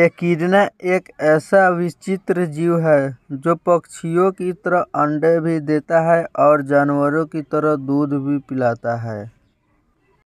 एकिडना एक ऐसा विचित्र जीव है जो पक्षियों की तरह अंडे भी देता है और जानवरों की तरह दूध भी पिलाता है